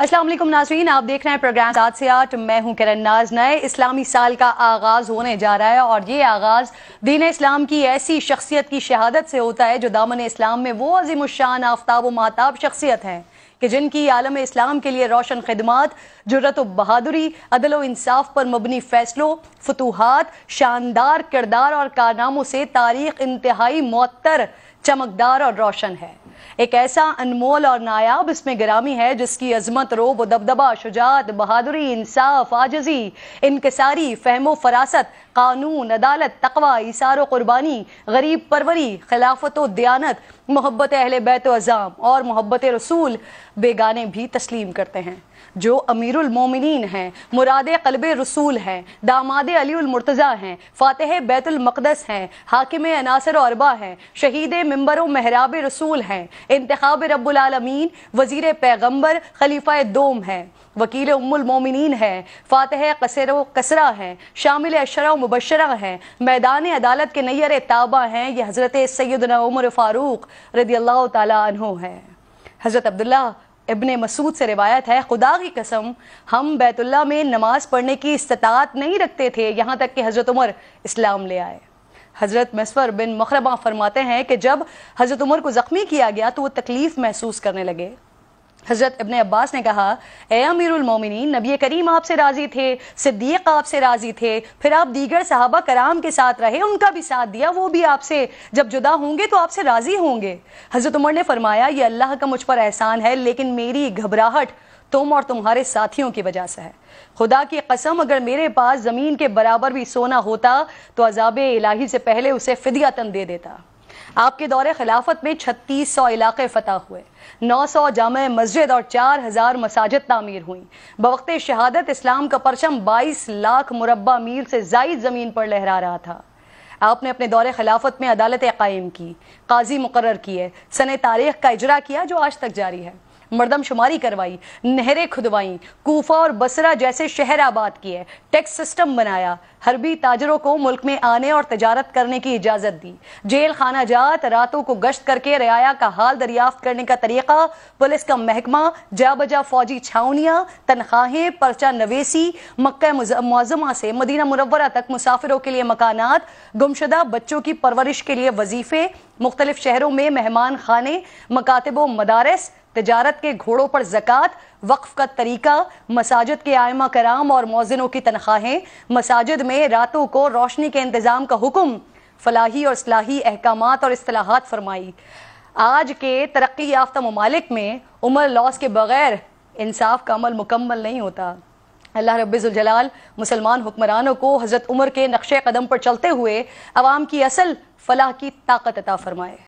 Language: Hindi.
असलम नाजरीन आप देख रहे हैं प्रोग्राम सात से आठ मैं हूं किरण नाज नए इस्लामी साल का आगाज़ होने जा रहा है और ये आगाज़ दीन इस्लाम की ऐसी शख्सियत की शहादत से होता है जो दामन इस्लाम में वो अजीम शान आफ्ताब व महताब शख्सियत हैं कि जिनकी आलम इस्लाम के लिए रोशन खदमात व बहादुरी अदल व इंसाफ पर मबनी फैसलों फतूहत शानदार किरदार और कारनामों से तारीख इंतहाई मअतर चमकदार और रोशन है एक ऐसा अनमोल और नायाब इसमें गिरामी है जिसकी अजमत रोब दबदबा शुजात बहादुरी इंसाफ आजजी इनकसारी फहमो फरासत कानून अदालत तकवा इशारो कुर्बानी गरीब परवरी खिलाफत दयानत मोहब्बत अहल बैत अज़ाम और मोहब्बत रसूल बेगाने भी तस्लीम करते हैं जो अमीरुल मोमिनीन हैं मुराद कलब रसूल हैं दामाद अलीमरतज़ा हैं फ़ातह बैतुलमक़दस हैं हाकिम अनासर अरबा हैं शहीद मंबर महराब रसूल हैं इंतब रबालमीन वज़ी पैगम्बर खलीफ़ा दोम हैं वकील उमुलमोमिन है फ़ातह कसर कसरा हैं शामिल अशरा मुबशरा हैं मैदान अदालत के नैर ताबा हैं ये हज़रत सैदना उमर फ़ारूक रदी अल्लाह तु हैं हज़रत अब्दुल्ला इब्ने मसूद से रिवायत है खुदा की कसम हम बैतुल्ला में नमाज पढ़ने की इस्तात नहीं रखते थे यहाँ तक कि हज़रत उमर इस्लाम ले आए हज़रत मसवर बिन मखरबा फरमाते हैं कि जब हज़रत उमर को ज़ख्मी किया गया तो वो तकलीफ़ महसूस करने लगे हज़रत इबन अब्बास ने कहा ए उलमोमिनी नबी करीम आपसे राज़ी थे सिद्दीक आपसे राज़ी थे फिर आप दीगर साहबा कराम के साथ रहे उनका भी साथ दिया वो भी आपसे जब जुदा होंगे तो आपसे राज़ी होंगे हज़रत उमर ने फरमाया ये अल्लाह का मुझ पर एहसान है लेकिन मेरी घबराहट तुम और तुम्हारे साथियों की वजह से है खुदा की कसम अगर मेरे पास ज़मीन के बराबर भी सोना होता तो अजाब इलाही से पहले उसे फिदियातन दे देता आपके दौरे खिलाफत में छत्तीस सौ इलाके फतह हुए नौ सौ जाम मस्जिद और चार हजार मसाजिद तामीर हुई बवकते शहादत इस्लाम का परचम बाईस लाख मुरबा मील से जायद ज़मीन पर लहरा रहा था आपने अपने दौरे खिलाफत में अदालतें कायम की काजी मुकर किए सन तारीख का इजरा किया जो आज तक जारी है मर्दम शुमारी करवाई नहरें खुदवाई कोफा और बसरा जैसे शहर आबाद किए टैक्स सिस्टम बनाया हरबी ताजरों को मुल्क में आने और तजारत करने की इजाजत दी जेल खाना जात रातों को गश्त करके रियाया का हाल दरियाफ्त करने का तरीका पुलिस का महकमा जा बजा फौजी छावनियां तनख्वाहें पर्चा नवेसी मक्का मुआजमा से मदीना मुरवरा तक मुसाफिरों के लिए मकानात गुमशुदा बच्चों की परवरिश के लिए वजीफे मुख्तलिफ शहरों में मेहमान खाने मकातबों मदारस तजारत के घोड़ों पर जक़ात वक्फ का तरीका मसाजिद के आयमा कराम और मौजनों की तनख्वाहें मसाजिद में रातों को रोशनी के इंतज़ाम का हुक्म फलाही और असलाही अहकाम और असलाहत फरमाई आज के तरक्की याफ्ता ममालिक में उम्र लॉस के बगैर इंसाफ का अमल मुकम्मल नहीं होता अल्लाह रब्ज़ुलजलाल मुसलमान हुक्मरानों को हज़रत उमर के नक्शे कदम पर चलते हुए आवाम की असल फलाह की ताकत अता फरमाए